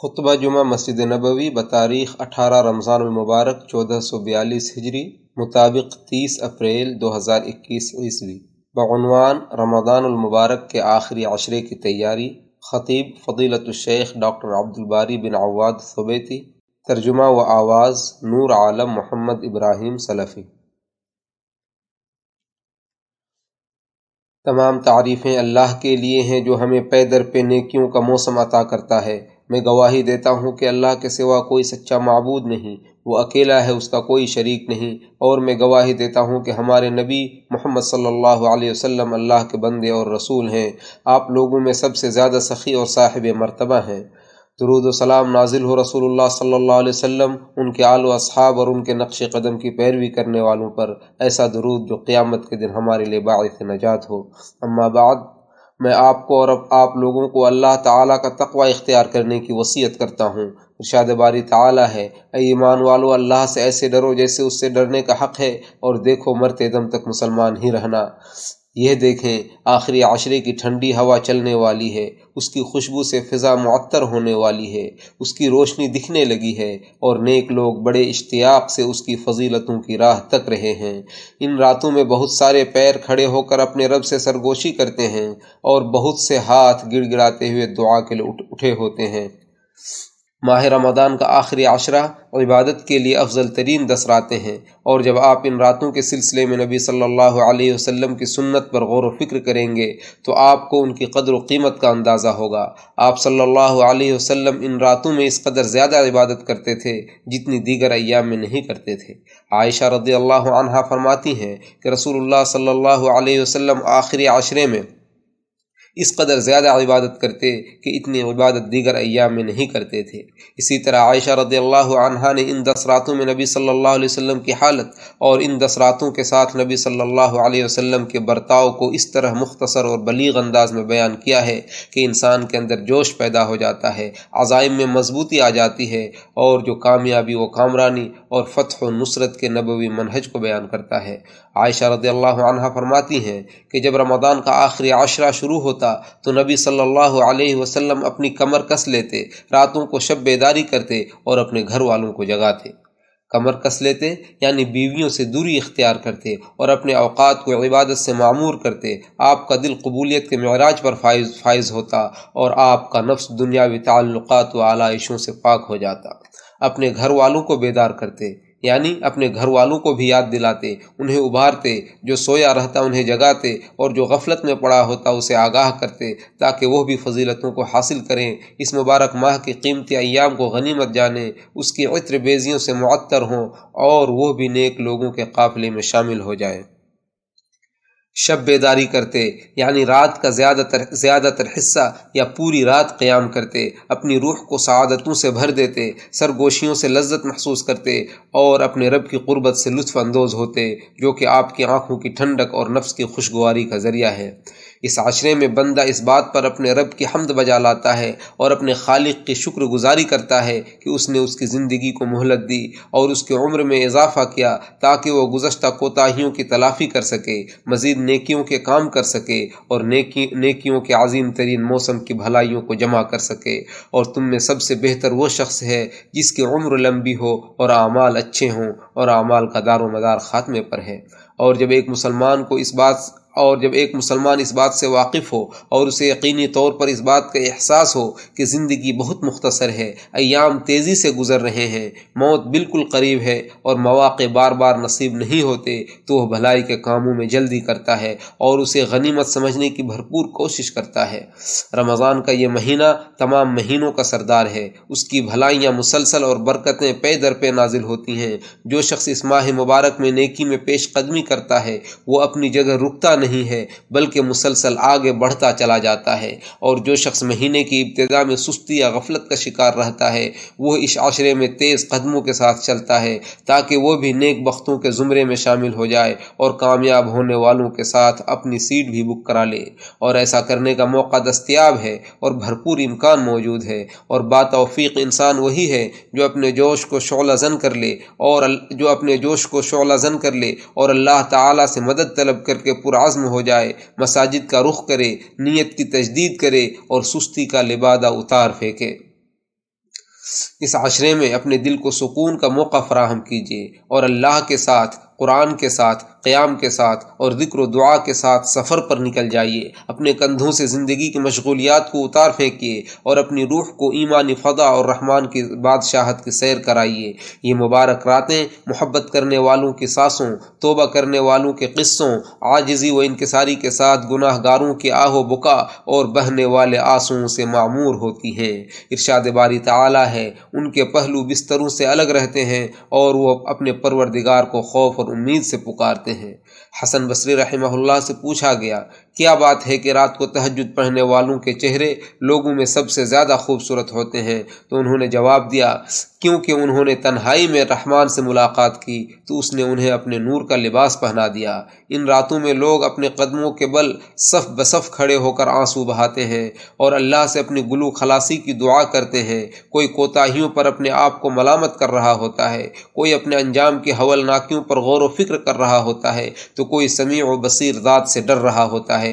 खुतब जुमा मस्जिद नबवी ब तारीख़ अठारह रमज़ान मुबारक चौदह सौ बयालीस हिजरी मुताबिक तीस अप्रैल दो हज़ार इक्कीस ईस्वी बनवान रमदानमबारक के आखिरी आशरे की तैयारी ख़तीब फ़दीलतुलशेख डॉक्टर अब्दुलबारी बिन आवाद सुबैती तर्जुमा व आवाज़ नूर आलम मोहम्मद इब्राहिम सलफ़ी तमाम तारीफ़ें अल्लाह के लिए हैं जो हमें पैदर पे नेकियों का मौसम अता करता है मैं गवाही देता हूँ कि अल्लाह के सिवा कोई सच्चा मबूद नहीं वो अकेला है उसका कोई शरीक नहीं और मैं गवाही देता हूँ कि हमारे नबी मोहम्मद सल्लल्लाहु अलैहि वसल्लम अल्लाह के बंदे और रसूल हैं आप लोगों में सबसे ज़्यादा सखी और साहिब मरतबा हैं दरुद सलाम नाजिल हो रसूल सल्ला वसम उनके आल असहाब और उनके नक्श कदम की पैरवी करने वालों पर ऐसा दरूद जो क़्यामत के दिन हमारे लिए बायस नजात हो अम्माबाद मैं आपको और आप लोगों को अल्लाह ताला का तकवा इख्तियार करने की वसीयत करता हूँ इरशाद बारी ताला है ईमान वालो अल्लाह से ऐसे डरो जैसे उससे डरने का हक़ है और देखो मरते दम तक मुसलमान ही रहना यह देखें आखिरी आशरे की ठंडी हवा चलने वाली है उसकी खुशबू से फ़िज़ा मअतर होने वाली है उसकी रोशनी दिखने लगी है और नेक लोग बड़े इश्तियाक से उसकी फजीलतों की राह तक रहे हैं इन रातों में बहुत सारे पैर खड़े होकर अपने रब से सरगोशी करते हैं और बहुत से हाथ गिड़गिड़ाते हुए दुआ के लिए उठे होते हैं माह रमदान का आखिरी आशरा इबादत के लिए अफजल तरीन दस रातें हैं और जब आप इन रातों के सिलसिले में नबी सल्लल्लाहु अलैहि वसल्लम की सुन्नत पर गौर फ़िक्र करेंगे तो आपको उनकी कदर व कीमत का अंदाज़ा होगा आप सल्लल्लाहु अलैहि वसल्लम इन रातों में इस कदर ज़्यादा इबादत करते थे जितनी दीगर अयाम में नहीं करते थे आयशा रदी अल्लाह फरमाती हैं कि रसूलुल्लाह सल्लल्लाहु अलैहि वसल्लम आखिरी आशरे में इस कदर ज़्यादा इबादत करते कि इतनी इबादत दीगर अयाम में नहीं करते थे इसी तरह आयशा रदी अल्लाह ने इन दस रातों में नबी सल्लल्लाहु अलैहि वसल्लम की हालत और इन दस रातों के साथ नबी सल्लल्लाहु अलैहि वसल्लम के बर्ताव को इस तरह मुख्तसर और बलीग अंदाज में बयान किया है कि इंसान के अंदर जोश पैदा हो जाता है अजाइम में मजबूती आ जाती है और जो कामयाबी व कामरानी और फतह नुसरत के नबवी मनहज को बयान करता है आयशा रदी अल्लाह फरमाती हैं कि जब रमदान का आखिरी आशरा शुरू होता तो नबी सल्लल्लाहु अलैहि वसल्लम अपनी कमर कस लेते रातों को शब बेदारी करते और अपने घर वालों को जगाते कमर कस लेते यानी बीवियों से दूरी इख्तियार करते और अपने अवकात को इबादत से मामूर करते आपका दिल कबूलियत के मराज पर फायज फाइज होता और आपका नफ्स दुनियावी ताल्लुक़ात व आलाइशों से पाक हो जाता अपने घर वालों को बेदार करते यानी अपने घर वालों को भी याद दिलाते उन्हें उभारते जो सोया रहता उन्हें जगाते और जो गफलत में पड़ा होता उसे आगाह करते ताकि वह भी फजीलतों को हासिल करें इस मुबारक माह के कीमती अयाम को गनीमत जाने उसकी इत्र बेजियों से मअतर हों और वह भी नेक लोगों के काफ़िले में शामिल हो जाएँ शब बेदारी करते यानी रात का ज़्यादातर ज़्यादातर हिस्सा या पूरी रात क़्याम करते अपनी रूह को सदतों से भर देते सरगोशियों से लज्जत महसूस करते और अपने रब की क़ुरबत से लुत्फ़ानंदोज़ होते जो कि आपकी आँखों की ठंडक और नफ्स की खुशगवारी का ज़रिया है इस आशरे में बंदा इस बात पर अपने रब की हमद बजा लाता है और अपने खालिक की शुक्रगुजारी करता है कि उसने उसकी ज़िंदगी को मोहलत दी और उसकी उम्र में इजाफ़ा किया ताकि वह गुजशत कोताहियों की तलाफ़ी कर सके मज़ीद नेकियों के काम कर सके और नेकी नेकियों के अजीम तरीन मौसम की भलाइयों को जमा कर सके और तुम में सबसे बेहतर वो शख्स है जिसकी उम्र लंबी हो और आमाल अच्छे हों और अमाल का दारो मदार ख़ात्मे पर है और जब एक मुसलमान को इस बात और जब एक मुसलमान इस बात से वाकिफ़ हो और उसे यकीनी तौर पर इस बात का एहसास हो कि ज़िंदगी बहुत मुख्तसर है अयाम तेज़ी से गुज़र रहे हैं मौत बिल्कुल करीब है और मौाक़े बार बार नसीब नहीं होते तो वह भलाई के कामों में जल्दी करता है और उसे गनीमत समझने की भरपूर कोशिश करता है रमज़ान का यह महीना तमाम महीनों का सरदार है उसकी भलाइयाँ मुसलसल और बरकतें पे दर पे नाजिल होती हैं जो शख्स इस माह मुबारक में नेकी में पेश कदमी करता है वह अपनी जगह रुकता नहीं नहीं है बल्कि मुसलसल आगे बढ़ता चला जाता है और जो शख्स महीने की इब्तदा में सुस्ती या गफलत का शिकार रहता है वह इस आशरे में तेज़ कदमों के साथ चलता है ताकि वह भी नेक वक्तों के ज़ुमरे में शामिल हो जाए और कामयाब होने वालों के साथ अपनी सीट भी बुक करा ले और ऐसा करने का मौका दस्तियाब है और भरपूर इम्कान मौजूद है और बातौफ़ी इंसान वही है जो अपने जोश को शोला जन कर ले और जो अपने जोश को शोला जन कर ले और अल्लाह ताला से मदद तलब करके पुराज आज़म हो जाए मसाजिद का रुख करे नीयत की तजदीद करे और सुस्ती का लिबादा उतार फेंके इस आशरे में अपने दिल को सुकून का मौका फराहम कीजिए और अल्लाह के साथ कुरान के साथ क़्याम के साथ और ज़िक्र दुआ के साथ सफ़र पर निकल जाइए अपने कंधों से ज़िंदगी की मशगूलियात को उतार फेंकिए और अपनी रूह को ईमान फ़दा और रहमान की बादशाहत की सैर कराइए ये मुबारक रातें मोहब्बत करने वालों की सांसों तोबा करने वालों के क़स्सों आजिज़ी व इनकसारी के साथ गुनाहगारों के आहो बुका और बहने वाले आंसुओं से मामूर होती हैं इर्शाद बारी तला है उनके पहलू बिस्तरों से अलग रहते हैं और वह अपने परवरदिगार को खौफ और उम्मीद से पुकारते हैं हसन बसरी रहमहुल्लाह से पूछा गया क्या बात है कि रात को तहजद पढ़ने वालों के चेहरे लोगों में सबसे ज़्यादा खूबसूरत होते हैं तो उन्होंने जवाब दिया क्योंकि उन्होंने तन्हाई में रहमान से मुलाकात की तो उसने उन्हें अपने नूर का लिबास पहना दिया इन रातों में लोग अपने कदमों के बल सफ़ बसफ़ खड़े होकर आंसू बहाते हैं और अल्लाह से अपनी गुलू खलासी की दुआ करते हैं कोई कोताहीियों पर अपने आप को मलामत कर रहा होता है कोई अपने अंजाम की हवल नाकियों पर गौर व फिक्र कर रहा होता है तो कोई समीع व बसीर दाद से डर रहा होता है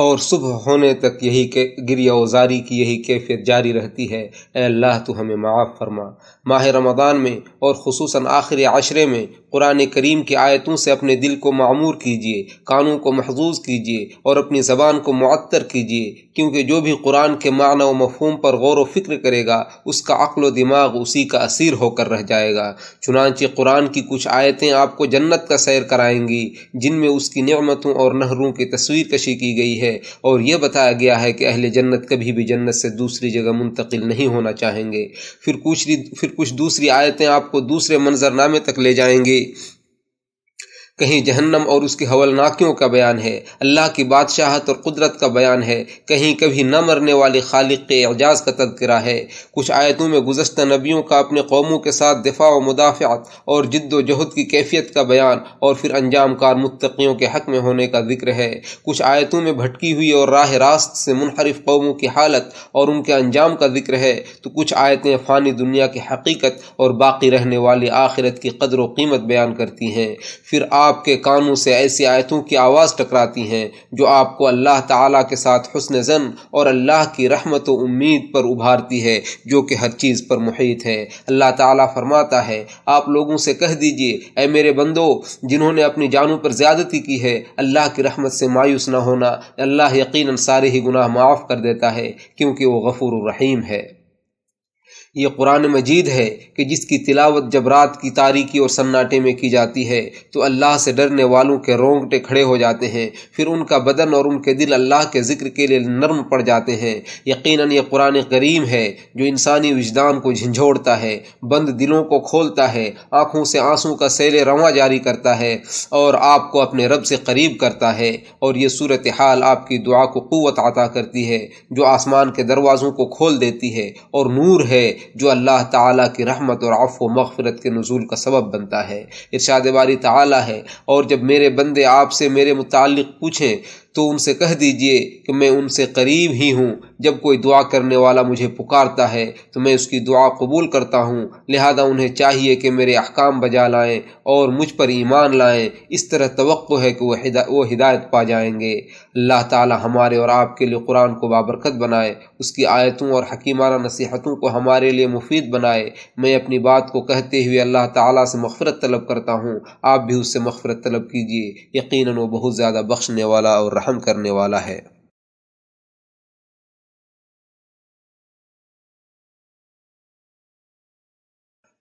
और सुबह होने तक यही के गिरियाजारी की यही कैफियत जारी रहती है अल्लाह तो हमें माफ़ फरमा माह रमदान में और खसूस आखिर आशरे में कुरान करीम की आयतों से अपने दिल को मामूर कीजिए कानों को महजूज कीजिए और अपनी ज़बान को मअतर कीजिए क्योंकि जो भी कुरान के माना व मफहूम पर गौर व फिक्र करेगा उसका अक्ल दिमाग उसी का असीर होकर रह जाएगा चुनानचे कुरान की कुछ आयतें आपको जन्नत का सैर कराएंगी जिनमें उसकी नमतों और नहरों की तस्वीर कशी की गई है और यह बताया गया है कि अहिल जन्नत कभी भी जन्नत से दूसरी जगह मुंतकिल नहीं होना चाहेंगे फिर कुछ फिर कुछ दूसरी आयतें आपको दूसरे मंजरनामे तक ले जाएंगी कहीं जहन्नम और उसकी हवलनाकियों का बयान है अल्लाह की बादशाहत और कुदरत का बयान है कहीं कभी न मरने वाले खालिक के एजाज का तदकरा है कुछ आयतों में गुजशत नबियों का अपने कौमों के साथ दिफा व मुदाफ़ात और जद्दोजहद की कैफियत का बयान और फिर अंजाम कार मुतकीयों के हक में होने का जिक्र है कुछ आयतों में भटकी हुई और राह रास्त से मुनहरफ कौमों की हालत और उनके अंजाम का जिक्र है तो कुछ आयतें फ़ानी दुनिया की हकीकत और बाकी रहने वाली आखिरत की कदर व कीमत बयान करती हैं फिर आपके कानों से ऐसी आयतों की आवाज़ टकराती हैं जो आपको अल्लाह ताला के साथ हसन जन और अल्लाह की रहमत व उम्मीद पर उभारती है जो कि हर चीज़ पर मुहित है अल्लाह ताला फरमाता है आप लोगों से कह दीजिए ऐ मेरे बंदो जिन्होंने अपनी जानों पर ज़्यादती की है अल्लाह की रहमत से मायूस ना होना अल्लाह यकीन सारे ही गुनाह माफ़ कर देता है क्योंकि वो गफूर रहीम है ये कुरान मजीद है कि जिसकी तिलावत जब रात की तारीकी और सन्नाटे में की जाती है तो अल्लाह से डरने वालों के रोंगटे खड़े हो जाते हैं फिर उनका बदन और उनके दिल अल्लाह के ज़िक्र के लिए नर्म पड़ जाते हैं यक़ीन ये कुरान करीम है जो इंसानी वजदान को झंझोड़ता है बंद दिलों को खोलता है आँखों से आंसू का सैल रवा जारी करता है और आपको अपने रब से करीब करता है और ये सूरत हाल आपकी दुआ को क़वत अता करती है जो आसमान के दरवाज़ों को खोल देती है और नूर है जो अल्लाह ताला की रहमत और आफो मगफ़रत के नज़ूल का सबब बनता है इर्शाद बारी ताला है और जब मेरे बंदे आपसे मेरे मुतल पूछें तो उनसे कह दीजिए कि मैं उनसे करीब ही हूँ जब कोई दुआ करने वाला मुझे पुकारता है तो मैं उसकी दुआ कबूल करता हूँ लिहाजा उन्हें चाहिए कि मेरे अहकाम बजा लाएँ और मुझ पर ईमान लाएँ इस तरह तो है कि वह हिदा, वह हिदायत पा जाएंगे अल्लाह ताला हमारे और आपके लिए कुरान को बाबरकत बनाए उसकी आयतों और हकीमाना नसीहतों को हमारे लिए मुफीद बनाए मैं अपनी बात को कहते हुए अल्लाह ताला से मफ़रत तलब करता हूँ आप भी उससे मफ़रत तलब कीजिए यकीनन वो बहुत ज़्यादा बख्शने वाला और रहम करने वाला है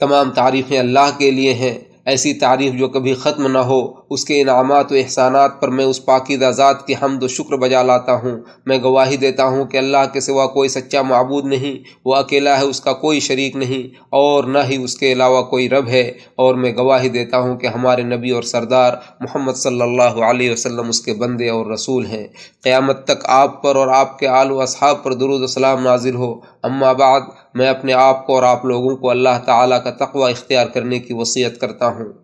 तमाम तारीफ़ें अल्लाह के लिए हैं ऐसी तारीफ़ जो कभी ख़त्म ना हो उसके इनामत व एहसानात पर मैं उस पाकिदा ज़ात की हमद व शुक्र बजा लाता हूँ मैं गवाही देता हूँ कि अल्लाह के सिवा कोई सच्चा मबूद नहीं वह अकेला है उसका कोई शरीक नहीं और न ही उसके अलावा कोई रब है और मैं गवाही देता हूँ कि हमारे नबी और सरदार मोहम्मद सल्ला वसम उसके बंदे और रसूल हैं क़्यामत तक आप पर और आपके आल अब पर दरुद सलाम नाजिल हो अम्माबाद मैं अपने आप को और आप लोगों को अल्लाह ताला इख्तियार करने की वसीयत करता हूँ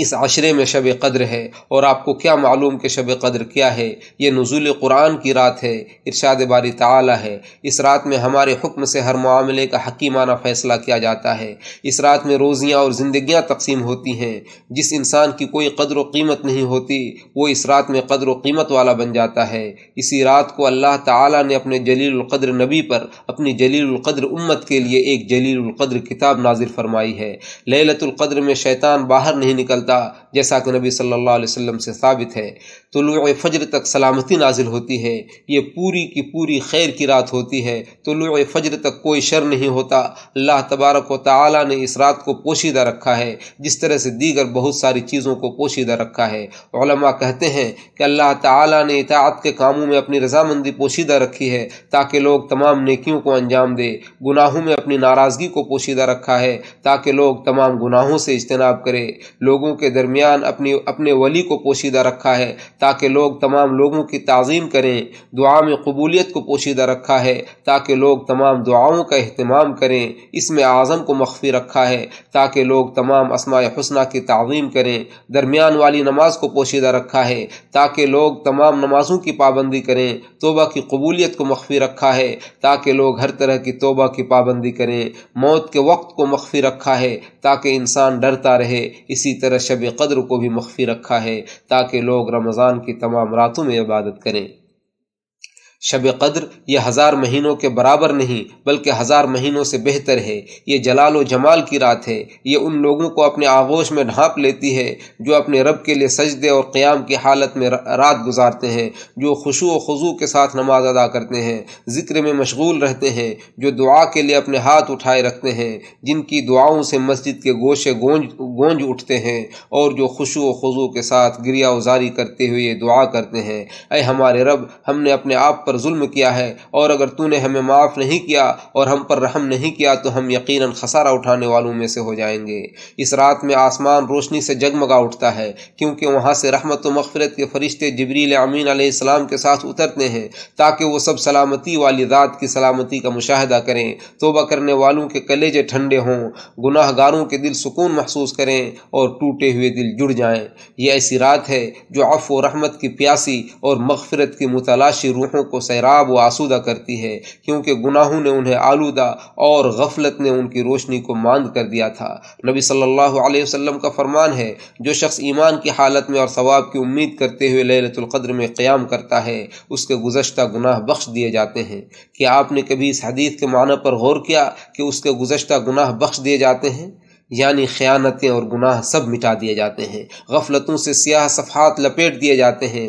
इस आशरे में शब कद्र है और आपको क्या मालूम कि शब कद्र क्या है ये नज़ुल कुरान की रात है इरशाद बारी ताला है इस रात में हमारे हुक्म से हर मामले का हकीमाना फ़ैसला किया जाता है इस रात में रोज़ियाँ और ज़िंदियाँ तकसीम होती हैं जिस इंसान की कोई कदर कीमत नहीं होती वो इस रात में कदर कीमत वाला बन जाता है इसी रात को अल्लाह ताला ने अपने जलील नबी पर अपनी जलील उम्मत के लिए एक जलील किताब नाजिल फरमाई है ललतुल्क़द्र में शैतान बाहर नहीं निकल निकलता जैसा कि नबी सल्लल्लाहु अलैहि वसल्लम से साबित है तुलु तो फजर तक सलामती नाजिल होती है ये पूरी की पूरी खैर की रात होती है तुलु तो फजर तक कोई शर नहीं होता अल्लाह तबारक व ताली ने इस रात को पोशीदा रखा है जिस तरह से दीगर बहुत सारी चीज़ों को पोशीदा रखा है कहते हैं कि अल्लाह ताली ने इतात के कामों में अपनी रजामंदी पोशीदा रखी है ताकि लोग तमाम नेकियों को अंजाम दे गुनाहों में अपनी नाराज़गी को पोशीदा रखा है ताकि लोग तमाम गुनाहों से इज्तनाब करें लोगों लोगों के दरमियान अपनी अपने वली को पोशीदा रखा है ताकि लोग तमाम लोगों की तज़ीम करें दुआ में कबूलीत को पोशीदा रखा है ताकि लोग तमाम दुआओं का अहतमाम करें इसमें आज़म को मख्फी रखा है ताकि लोग तमाम असमाय हसना की तज़ीम करें दरमियान वाली नमाज को पोशीदा रखा है ताकि लोग तमाम नमाज़ों की पाबंदी करें तोबा की कबूलीत को मख्फी रखा है ताकि लोग हर तरह की तोबा की पाबंदी करें मौत के वक्त को मख्फी रखा है ताकि इंसान डरता रहे इसी तरह शब कदर को भी मख्फी रखा है ताकि लोग रमज़ान की तमाम रातों में इबादत करें शब कद्र ये हज़ार महीनों के बराबर नहीं बल्कि हज़ार महीनों से बेहतर है ये जलाल व जमाल की रात है ये उन लोगों को अपने आगोश में ढांप लेती है जो अपने रब के लिए सजदे और क़्याम की हालत में रात गुजारते हैं जो खुशु व खजू के साथ नमाज अदा करते हैं ज़िक्र में मशगूल रहते हैं जो दुआ के लिए अपने हाथ उठाए रखते हैं जिनकी दुआओं से मस्जिद के गोशे गोंज गोंज उठते हैं और जो खुशु व खजू के साथ गिरिया उजारी करते हुए दुआ करते हैं अय हमारे रब हमने अपने आप पर पर जुल्म किया है और अगर तूने हमें माफ़ नहीं किया और हम पर रहम नहीं किया तो हम यकीनन खसारा उठाने वालों में से हो जाएंगे इस रात में आसमान रोशनी से जगमगा उठता है क्योंकि वहाँ से रहमत मफ़रत के फरिश्ते जबरील अमीन आसमाम के साथ उतरते हैं ताकि वह सब सलामती वाली रात की सलामती का मुशाह करें तोबा करने वालों के कलेजे ठंडे हों गुनाहगारों के दिल सुकून महसूस करें और टूटे हुए दिल जुड़ जाए यह ऐसी रात है जो अफ़ रहमत की प्यासी और मगफरत की मुतलाशी रूहों को सैराब व आसूदा करती है क्योंकि गुनाहों ने उन्हें आलूदा और गफलत ने उनकी रोशनी को मांद कर दिया था नबी सल्लल्लाहु अलैहि वसल्लम का फरमान है जो शख्स ईमान की हालत में और सवाब की उम्मीद करते हुए लतुल्क़द्र में क़्याम करता है उसके गुजशत गुनाह बख्श दिए जाते हैं क्या आपने कभी इस हदीस के माना पर गौर किया कि उसके गुजशत गुनाह बख्श दिए जाते हैं यानी ख़यानतें और गुनाह सब मिटा दिए जाते हैं गफलतों से सियाह सफ़ात लपेट दिए जाते हैं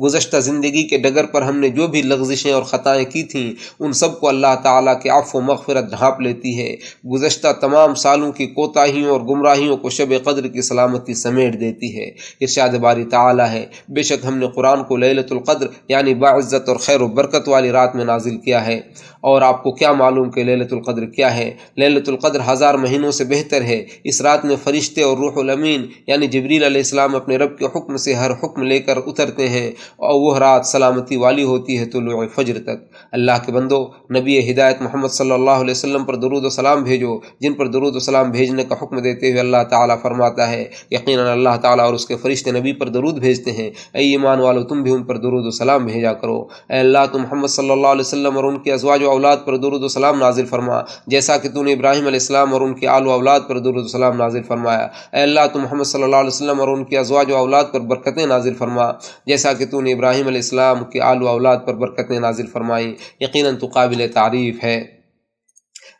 गुज्त ज़िंदगी के डगर पर हमने जो भी लग्जिशें और ख़ताएँ की थीं उन सब को अल्लाह ताला के आफ़ मगफ़रत ढाँप लेती है गुज्त तमाम सालों की कोताहियों और गुमराहियों को शब कदर की सलामती समेट देती है इर्शाद बारी ताला है बेशक हमने कुरान को ललतुल्क़द्र यानी बाज़्ज़त और खैर बरकत वाली रात में नाजिल किया है और आपको क्या मालूम कि ललतुल्क़द्र क्या है ललतुल्क़द्र हज़ार महीनों से बेहतर है है इस रात में फरिश्ते और रूहमीन यानी जबरील इस्लाम अपने रब के हुक्म से हर हुक्म लेकर उतरते हैं और वह रात सलामती वाली होती है तो फजर तक अल्लाह के बंदो नबी हिदायत मोहम्मद सल्लल्लाहु अलैहि पर दरूद सलाम भेजो जिन पर दरूद सलाम भेजने का हुक्म देते हुए अल्लाह ताला फरमाता है यकीन अल्लाह ताला और उसके फरिश्ते नबी पर दरुद भेजते हैं अ ईमान वालों तुम भी उन पर दरुद सलाम भेजा करो अल्लाह तो मोहम्मद सल्लल्लाहु अलैहि और उनके अजवाज औलाद पर दरूद सलाम नाजिल फरमा जैसा कि तूने इब्राहिम और उनके आल औलाद पर पर नाजिल फरमाया अल्लाह तो मोहम्मद सल्लल्लाहु अलैहि और उनकी अजवाज औलाद पर बरकतें नाजिल फरमा जैसा कि तूने इब्राहिम के आलू औलाद पर बरकतें नाजिल फरमाईं यकीन तो काबिल तारीफ़ है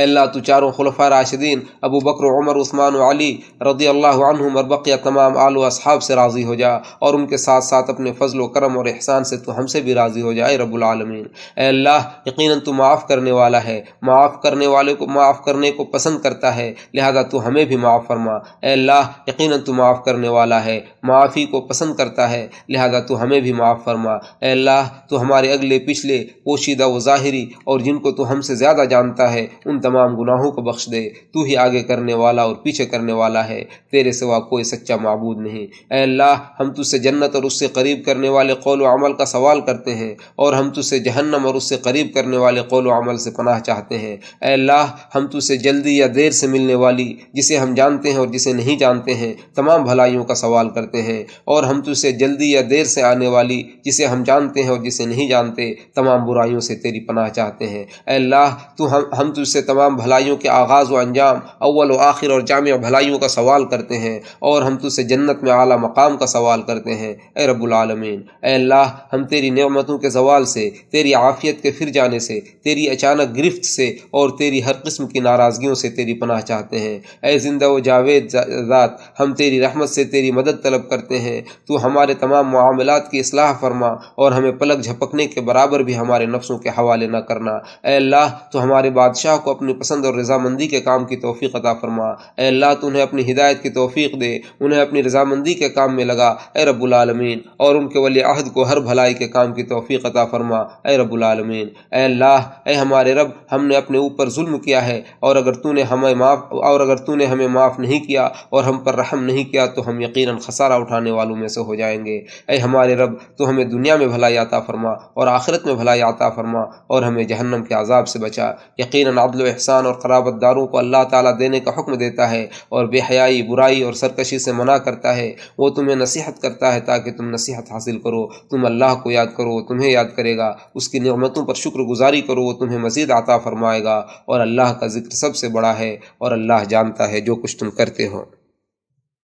अल्लाह तो चारों खलफा राशिदीन अबू बकर उमर उस्मान अली रदी अल्लाह मरबिया तमाम आलो अब से राज़ी हो जा और उनके साथ साथ अपने फ़जल करम और एहसान से तो हमसे भी राज़ी हो जाए रबालमीन अल्लाह यकीन तो माफ़ करने वाला है माफ़ करने वाले को माफ़ करने को पसंद करता है लिहाजा तो हमें भी माफ़ फरमा अल्लाह यकीन तो माफ़ करने वाला है माफ़ी को पसंद करता है लिहाजा तो हमें भी माफ़ फरमा अल्लाह तो हमारे अगले पिछले पोशीदा व ज़ाहरी और जिनको तो हमसे ज़्यादा जानता है उन तमाम गुनाहों को बख्श दे तू ही आगे करने वाला और पीछे करने वाला है तेरे सिवा कोई सच्चा मबूद नहीं अल्लाह हम तुझसे जन्नत और उससे करीब करने वाले कौल अमल का सवाल करते हैं और हम तुझसे जहन्नम और उससे करीब करने वाले कौल अमल से पनाह चाहते हैं अल्लाह हम तुझसे जल्दी या देर से मिलने वाली जिसे हम जानते हैं और जिसे नहीं जानते हैं तमाम भलाइयों का सवाल करते हैं और हम तुझसे जल्दी या देर से आने वाली जिसे हम जानते हैं और जिसे नहीं जानते तमाम बुराइयों से तेरी पनाह चाहते हैं अल्लाह तू हम हम तुझसे तमाम भलाइयों के आगाज़ व अंजाम अव्वल व आखिर और जाम भलाइयों का सवाल करते हैं और हम तुझसे जन्नत में आला मकाम का सवाल करते हैं ए रबालमीन अल्लाह हम तेरी नमतों के जवाल से तेरी आफ़ियत के फिर जाने से तेरी अचानक गिरफ्त से और तेरी हर किस्म की नाराज़गियों से तेरी पनाह चाहते हैं ए जिंदा व जावेद ज़ात हम तेरी रहमत से तेरी मदद तलब करते हैं तो हमारे तमाम मामलों की असलाह फरमा और हमें पलक झपकने के बराबर भी हमारे नफ्सों के हवाले न करना अल्लाह तो हमारे बादशाह को अपने अपनी पसंद और रजामंदी के काम की तोफ़ी अदा फरमा एल्ला अल्लाह तो उन्हें अपनी हिदायत की तोफ़ी दे उन्हें अपनी रजामंदी के काम में लगा ए रबालमीन और उनके वली अहद को हर भलाई के काम की तोफ़ी अदा फरमा ए रबालमीन ए अल्लाह ए हमारे रब हमने अपने ऊपर जुल्म किया है और अगर तूने हमें माफ़ और अगर तूने हमें माफ़ नहीं किया और हम पर रहम नहीं किया तो हम यकीन खसारा उठाने वालों में से हो जाएंगे ए हमारे रब तो हमें दुनिया में भलाई आता फरमा और आखिरत में भलाई आता फरमा और हमें जहन्नम के आज़ाब से बचा यकीन अदल एहसान और खराबत दारों को अल्लाह ताला देने का हुक्म देता है और बेहयाई बुराई और सरकशी से मना करता है वो तुम्हें नसीहत करता है ताकि तुम नसीहत हासिल करो तुम अल्लाह को याद करो तुम्हें याद करेगा उसकी नियमतों पर शुक्रगुजारी करो वो तुम्हें मज़ीद आता फरमाएगा और अल्लाह का जिक्र सबसे बड़ा है और अल्लाह जानता है जो कुछ तुम करते हो